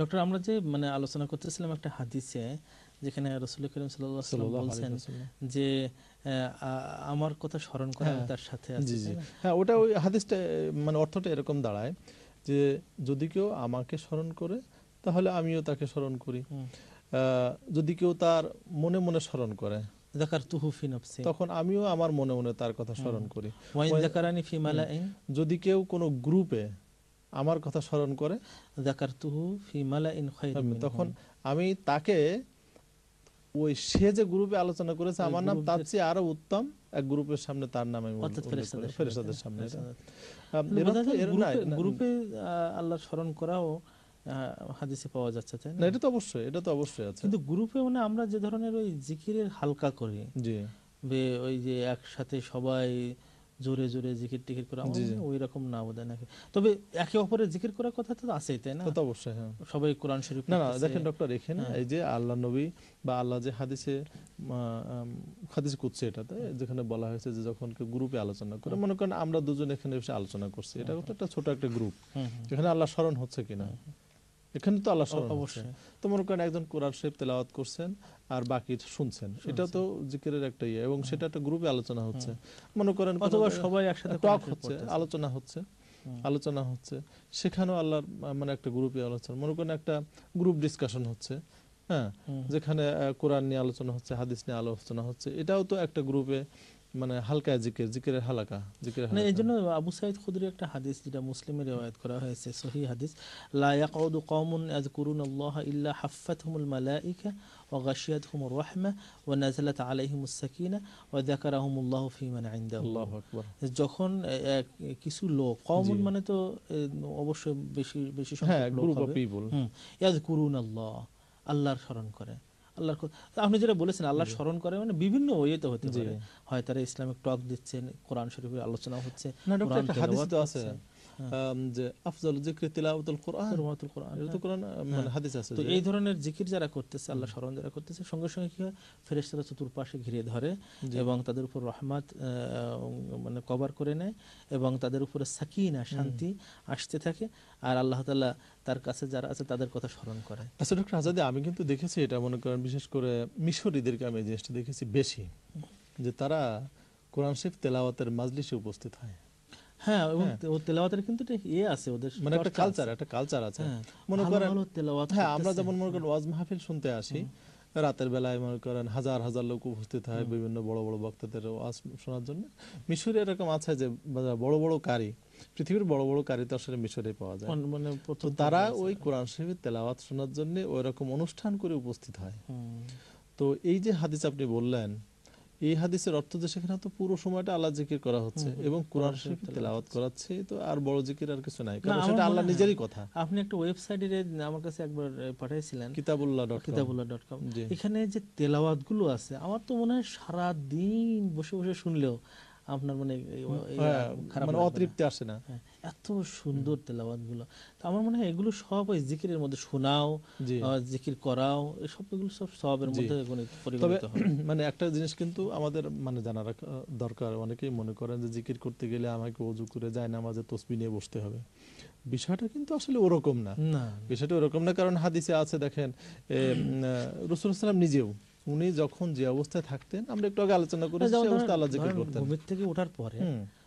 Doctor আমরা যে মানে আলোচনা করতেছিলাম একটা হাদিসে যেখানে রসুল করিম সাল্লাম বলছেন যে আমার কথা স্মরণ করা হ্যাঁ। তার সাথে জি জি হ্যাঁ ওটা ওই হাদিসটা মানে অর্থটা এরকম দাঁড়ায় যে যদি কেউ আমাকে স্মরণ করে তাহলে আমিও তাকে স্মরণ করি যদি কেউ তার মনে মনে স্মরণ করে তখন আমিও আমার মনে মনে তার কথা স্মরণ করি যদি কেউ কোনো গ্রুপে আমার কথা স্মরণ করে দেখার তুহু ইন তখন আমি তাকে ওই সে যে গ্রুপে আলোচনা করেছে আমার নাম তার চেয়ে আরো উত্তম এক গ্রুপের সামনে তার নাম আমি সামনে গ্রুপে আল্লাহ স্মরণ করাও পাওয়া যাচ্ছে না এটা তো অবশ্যই এটা তো অবশ্যই কিন্তু গ্রুপে মানে আমরা যে ধরনের ওই জিকিরের হালকা করি ওই যে একসাথে সবাই জোরে জোরে জিকির টিকির করা ওই রকম না বোধহয় নাকি তবে একে অপরের জিকির করার কথা তো আছেই তাই না তো অবশ্যই হ্যাঁ সবাই কোরআন শরীফ না না দেখেন ডক্টর এখানে হ্যাঁ। এই যে আল্লাহ নবী বা আল্লাহ যে হাদিসে হাদিস করছে এটাতে যেখানে বলা হয়েছে যে যখন কেউ গ্রুপে আলোচনা করে মনে করেন আমরা দুজন এখানে এসে আলোচনা করছি এটা একটা ছোট একটা গ্রুপ এখানে আল্লাহ স্মরণ হচ্ছে কিনা এখানে তো আল্লাহ অবশ্যই আচ্ছা। তো মনে করেন একজন কোরআন শরীফ তেলাওয়াত করছেন আর বাকি শুনছেন সেটা তো জিকিরের একটা ইয়ে এবং সেটা একটা গ্রুপে আলোচনা হচ্ছে মনে করেন অথবা সবাই একসাথে টক হচ্ছে আলোচনা হচ্ছে আলোচনা হচ্ছে সেখানেও আল্লাহ মানে একটা গ্রুপে আলোচনা মনে করেন একটা গ্রুপ ডিসকাশন হচ্ছে হ্যাঁ যেখানে কোরআন নিয়ে আলোচনা হচ্ছে হাদিস নিয়ে আলোচনা হচ্ছে এটাও তো একটা গ্রুপে মানে হালকা জিকির জিকিরের হালাকা না এই জন্য আবু সাইদ খুদরি একটা হাদিস যেটা মুসলিমে করা হয়েছে সহি হাদিস লা কওমুন আল্লাহ ইল্লা মালাইকা ওয়া গাশিয়াতহুমুর রাহমা ওয়া নাযালাত আলাইহিমুস সাকিনা ওয়া যাকারাহুমুল্লাহ ফি মান আল্লাহু আকবার যখন কিছু লোক কওমুন মানে তো অবশ্যই বেশি বেশি হ্যাঁ, সংখ্যক লোক হবে ইয়াযকুরুন আল্লাহ আল্লাহর স্মরণ করে আল্লাহর আপনি যেটা বলেছেন আল্লাহ স্মরণ করে মানে বিভিন্ন ওয়ে তো হতে পারে হয় তারা ইসলামিক টক দিচ্ছেন কোরআন শরীফের আলোচনা হচ্ছে হ্যাঁ। মানে হ্যাঁ। এই ধরনের জিকির যারা করতেছে আল্লাহ স্মরণ যারা করতেছে সঙ্গে সঙ্গে কি হয় চতুর্পাশে ঘিরে ধরে এবং তাদের উপর মানে কভার করে নেয় এবং তাদের উপরে সাকিনা শান্তি আসতে থাকে আর আল্লাহ তাআলা তার কাছে যারা আছে তাদের কথা স্মরণ করে আচ্ছা ডক্টর আজাদি আমি কিন্তু দেখেছি এটা মনে করেন বিশেষ করে মিশরীদেরকে আমি জিনিসটা দেখেছি বেশি যে তারা কোরআন শেখ তেলাওয়াতের মাজলিসে উপস্থিত হয় হ্যাঁ, হ্যাঁ ও তেলাওয়াতের কিন্তু ইয়ে আছে ওদের মানে একটা কালচার একটা কালচার আছে হ্যাঁ, মনে করেন তেলাওয়াত হ্যাঁ আমরা যেমন মনে করেন ওয়াজ মাহফিল শুনতে আসি রাতের বেলায় মনে করেন হাজার হাজার লোক উপস্থিত হয় বিভিন্ন বড় বড় বক্তাদের ওয়াজ শোনার জন্য মিশরে এরকম আছে যে মানে বড় বড় কারি পৃথিবীর বড় বড় কারি তো আসলে মিশরে পাওয়া যায় মানে তারা ওই কোরআন শরীফের তেলাওয়াত শোনার জন্য ওই রকম অনুষ্ঠান করে উপস্থিত হয় তো এই যে হাদিস আপনি বললেন এই হাদিসের অর্থ যে সেখানে তো পুরো সময়টা আল্লাহ জিকির করা হচ্ছে এবং কোরআন তেলাওয়াত করাচ্ছে তো আর বড় জিকির আর কিছু নাই কারণ সেটা আল্লাহ নিজেরই কথা আপনি একটা ওয়েবসাইটে আমার কাছে একবার পাঠিয়েছিলেন kitabullah.com kitabullah.com এখানে যে তেলাওয়াত গুলো আছে আমার তো মনে হয় সারা দিন বসে বসে শুনলেও আপনার মানে হ্যাঁ, খারাপ মানে অতৃপ্তি আসে না হ্যাঁ। এত সুন্দর তেলাবাদ গুলো আমার মনে হয় এগুলো সব ওই জিকিরের মধ্যে শোনাও জিকির করাও এসব এগুলো সব সবের মধ্যে তবে মানে একটা জিনিস কিন্তু আমাদের মানে জানা রাখা দরকার অনেকেই মনে করেন যে জিকির করতে গেলে আমাকে অজু করে যায় না আমাদের তসবি নিয়ে বসতে হবে বিষয়টা কিন্তু আসলে ওরকম না বিষয়টা ওরকম না কারণ হাদিসে আছে দেখেন রসুল ইসলাম নিজেও উনি যখন যে অবস্থায় থাকতেন আমরা একটু আগে আলোচনা করেছি অবস্থা আল্লাহ জিকির করতেন থেকে ওঠার পরে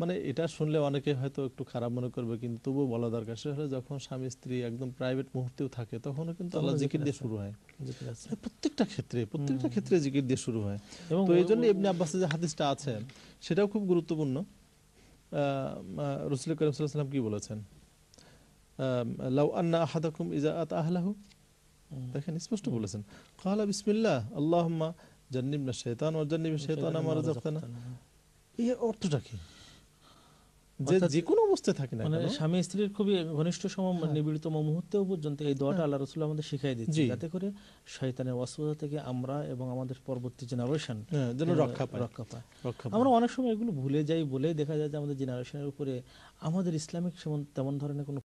মানে এটা শুনলে অনেকে হয়তো একটু খারাপ মনে করবে কিন্তু তবুও বলা দরকার সেটা যখন স্বামী স্ত্রী একদম প্রাইভেট মুহূর্তেও থাকে তখনও কিন্তু আল্লাহ জিকির দিয়ে শুরু হয় মানে প্রত্যেকটা ক্ষেত্রে প্রত্যেকটা ক্ষেত্রে জিকির দিয়ে শুরু হয় এবং এই জন্য এমনি আব্বাসের যে হাদিসটা আছে সেটাও খুব গুরুত্বপূর্ণ রসুল করিম সাল্লাম কি বলেছেন লাউ আন্না আহাদাকুম ইজা আত আহলাহু দেখেন স্পষ্ট বলেছেন কালা বিসমিল্লাহ আল্লাহ জান্নিব না শেতান ও শেতান আমার জাক্তানা এই অর্থটা কি যে যে কোনো অবস্থায় থাকে না মানে স্বামী স্ত্রীর খুবই ঘনিষ্ঠ সময় হ্যাঁ। নিবিড়তম মুহূর্তেও পর্যন্ত এই দোয়াটা হ্যাঁ। আল্লাহ রাসূল আমাদের শিখাই দিচ্ছে যাতে করে শয়তানের ওয়াসওয়াসা থেকে আমরা এবং আমাদের পরবর্তী জেনারেশন হ্যাঁ, যেন রক্ষা পায় রক্ষা পায় আমরা অনেক সময় এগুলো ভুলে যাই বলেই দেখা যায় যে আমাদের জেনারেশনের উপরে আমাদের ইসলামিক তেমন ধরনের কোনো